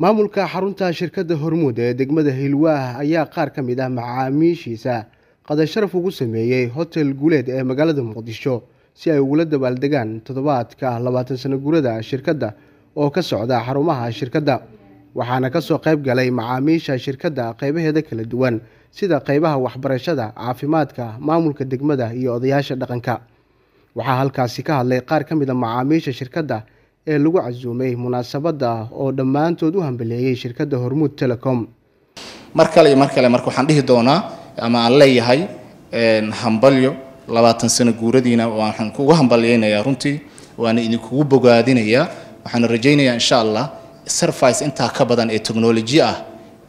maamulka xarunta shirkadda hormuud ee degmada hilwaah ayaa qaar ka mid ah macaamiishiisa qada sharaf ugu sameeyey hotel guuleed ee magaalada muqdisho si ay ugula dabaaldegaan toddobaadka labaatan sano gurada shirkadda oo ka socda xarumaha shirkadda waxaana ka soo qayb galay macaamiisha shirkadda qaybaheeda kala duwan sida qaybaha waxbarashada caafimaadka maamulka degmada iyo odayaasha dhaqanka waxaa halkaasi ka hadlay qaar ka mid a ah macaamiisha shirkadda ee lagu casuumay munaasabadda oo dhammaantood u hambaleeyey shirkadda hormuud telecom mar kale iyo mar kale marka waxaan dhihi doonaa ama aan leeyahay hambalyo labaatan sano guuradiina waxaan kugu hambalyeynayaa runtii waana idinkugu bogaadinayaa waxaana rajaynayaa insha allah service intaa ka badan ee technology ah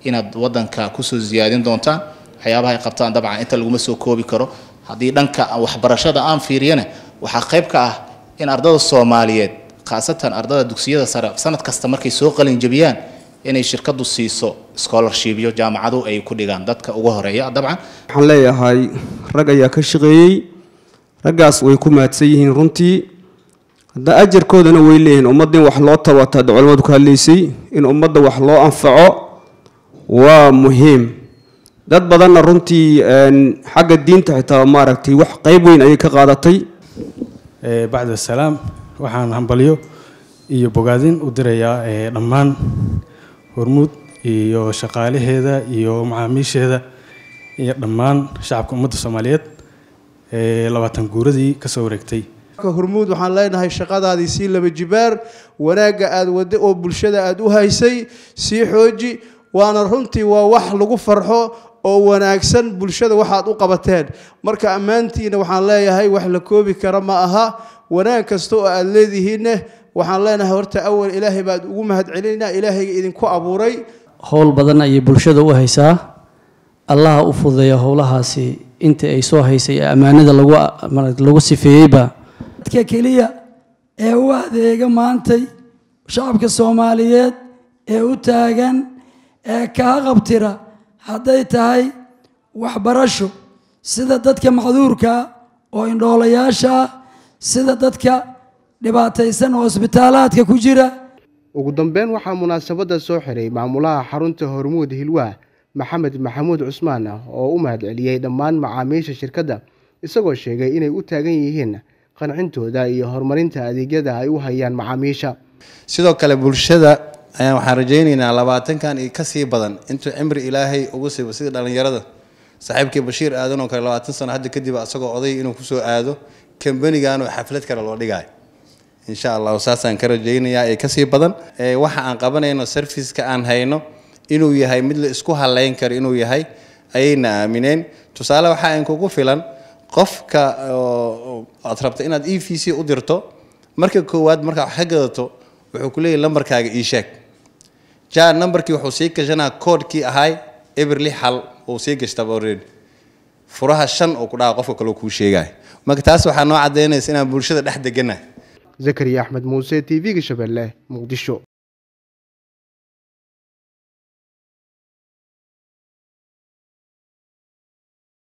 inaad wadanka kusoo ziyaadin doontaan waxyaabaha ay qabtaan dabcan inta laguma soo koobi karo haddii dhanka waxbarashada aan fiiriyana waxaa qayb ka ah in ardada soomaaliyeed khaasatan ardada dugsiyada sare sanad kasta markay soo qalinjabiyaan inay shirkadu siiso scholarshipyo jaamacadu ay ku dhigaan dadka ugu horeeya dabcan waxaan leeyahay rag ayaa ka shaqeeyey raggaas way ku mahadsan yihiin runtii hadda ajarkoodana way leeyihiin ummadda in wax loo tabatahadda culamadu ka hadlaysay in ummadda wax loo anfaco waa muhiim dad badanna runtii xagga diinta xitaa maaragtay wax qeyb weyn ayay ka qaadatay eh, bacd asalaam waxaan hambalyo iyo bogaadin u dirayaa eh, dhammaan hormuud iyo shaqaalaheeda iyo macaamiisheeda iyo dhammaan shacabka ummadda soomaaliyeed ee eh, labaatan guuradii ka soo wareegtay hormuud waxaan leenahay shaqadaadii sii laba jibaar wanaagga aada wadda oo bulshada aada u haysay sii xooji waana runtii waa wax lagu farxo oo wanaagsan bulshada waxaad u qabateen marka ammaantiina waxaan leeyahay wax la koobi kara ma aha wanaag kasta oo aad leedihiinne waxaan leenahay horta awal ilaahay baad ugu mahadcelinaynaa ilaahayga idinku abuuray howl badan ayay bulshada u haysaa allaha u fududeeya howlahaasi intii ay soo haysay ee ammaanada lagu sifeeyeyba dadka keliya ee u adeega maantay shacabka soomaaliyeed ee u taagan ee kaa qabtira hadday tahay waxbarasho sida dadka macduurkaa oo indhoolayaasha ah sida dadka dhibaataysan isbitaalaadka ku jira ugu dambeyn waxaa munaasabadda soo xiray maamulaha xarunta hormuud hilwaa maxamed maxamuud cusmaan oo u mahadceliyey dhammaan macaamiisha shirkadda isagoo sheegay inay u taagan yihiin qancintooda iyo horumarinta adeegyada ay u hayaan macaamiisha sidoo kale bulshada ayaan waxaan rajaynaynaa labaatankan iyo kasii badan intuu cimri ilaahay ugu siibo sidii dhallinyarada saaxiibkii bashiir aadan oo kale labaatan sano hadda kadib asagoo oday inuu kusoo aado kambanigan oo xaflad kale loo dhigayo insha allahu saasaan ka rajaynayaa ee kasii badan waxa aan qabanayno sarfiska aan hayno inuu yahay mid la isku halayn karo inuu yahay ayayna aamineen tusaale waxaa an filan qofka aad rabta inaad e v c u dirto marka koowaad markaa wax ka gadato wuxuu ku lambarkaaga ii sheeg jaar nambarkii wuxuu sii gashanaa koodhkii ahaay eber lix oo sii gashtaba already furaha shan oo ku dhaca qofka kaloo kuu sheegaya marka taas waxaa noo caddaynaysa inaan bulshada dhex degana zakariya axmed muuse t v-ga shabeelle muqdisho